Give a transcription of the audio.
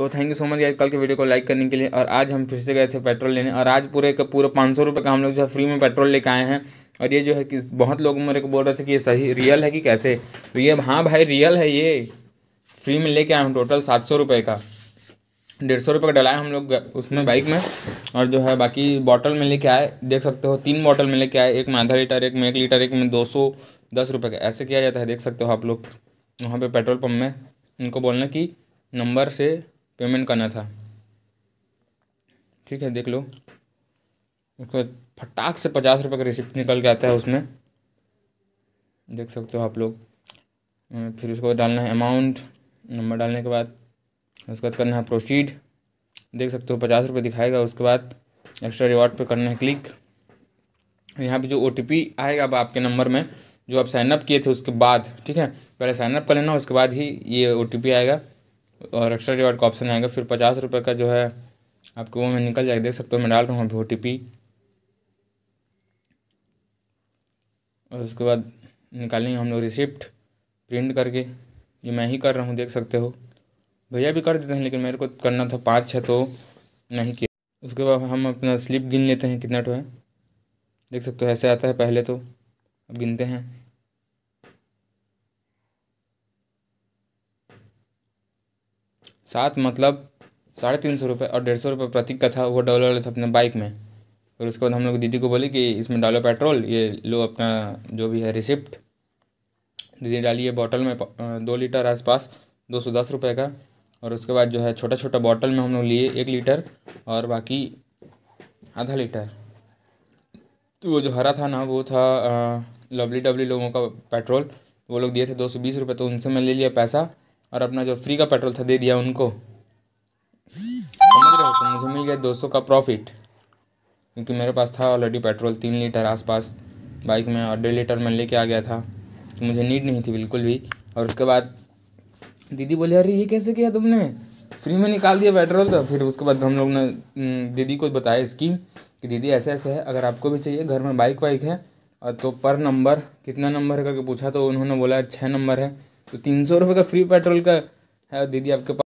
तो thank you so much guys कल के वीडियो को लाइक करने के लिए और आज हम फिर से गए थे पेट्रोल लेने और आज पूरे का पूरा पाँच सौ रुपये का हम लोग जो है फ्री में पेट्रोल लेके आए हैं और ये जो है कि बहुत लोग मेरे को बोल रहे थे कि ये सही रियल है कि कैसे तो ये हाँ भाई रियल है ये फ्री में लेके आए हम टोटल सात सौ रुपये का डेढ़ सौ रुपये का डलाए हम लोग उसमें बाइक में और जो है बाकी बॉटल में लेके आए देख सकते हो तीन बॉटल में लेके आए एक में आधा लीटर एक में एक लीटर एक में दो सौ दस रुपये का ऐसे किया जाता है देख सकते हो आप लोग वहाँ पर पेट्रोल पम्प में उनको बोलना कि नंबर से पेमेंट करना था ठीक है देख लो उसको फटाक से पचास रुपये का रिसिप्ट निकल के आता है उसमें देख सकते हो आप लोग फिर उसको डालना है अमाउंट नंबर डालने के बाद उसके बाद करना है प्रोसीड देख सकते हो पचास रुपये दिखाएगा उसके बाद एक्स्ट्रा रिवॉर्ड पे करना है क्लिक यहाँ पे जो ओ आएगा अब आपके नंबर में जो आप साइनअप किए थे उसके बाद ठीक है पहले साइनअप कर लेना उसके बाद ही ये ओ आएगा और एक्स्ट्रा रिवार्ड का ऑप्शन आएगा फिर पचास रुपये का जो है आपको वो मैं निकल जाएगा देख सकते हो मैं डाल रहा हूँ अभी ओ टी पी और उसके बाद निकालेंगे हम लोग रिसिप्ट प्रिंट करके ये मैं ही कर रहा हूँ देख सकते हो भैया भी कर देते हैं लेकिन मेरे को करना था पाँच छः तो नहीं किया उसके बाद हम अपना स्लिप गिन लेते हैं कितना टो तो है देख सकते हो ऐसे आता है पहले तो अब गिनते हैं सात मतलब साढ़े तीन सौ रुपये और डेढ़ सौ रुपये प्रतीक का था वो डाल वाला था अपने बाइक में और उसके बाद हम लोग दीदी को बोले कि इसमें डालो पेट्रोल ये लो अपना जो भी है रिसिप्ट दीदी डाली है बॉटल में दो लीटर आसपास दो सौ दस रुपये का और उसके बाद जो है छोटा छोटा बॉटल में हम लोग लिए एक लीटर और बाकी आधा लीटर तो वो जो हरा था ना वो था लवली डबली लोगों का पेट्रोल वो लोग दिए थे दो सौ बीस रुपये तो उनसे मैं ले लिया पैसा और अपना जो फ्री का पेट्रोल था दे दिया उनको समझ रहे हो तो मुझे मिल गया दो सौ का प्रॉफिट क्योंकि मेरे पास था ऑलरेडी पेट्रोल तीन लीटर आसपास बाइक में और डेढ़ लीटर में लेके आ गया था तो मुझे नीड नहीं थी बिल्कुल भी और उसके बाद दीदी बोली अरे ये कैसे किया तुमने फ्री में निकाल दिया पेट्रोल तो फिर उसके बाद हम लोग ने दीदी को बताया स्कीम कि दीदी ऐसे ऐसे है अगर आपको भी चाहिए घर में बाइक वाइक है और तो पर नंबर कितना नंबर है करके पूछा तो उन्होंने बोला छः नंबर है तो तीन सौ रुपये का फ्री पेट्रोल का है दीदी आपके पास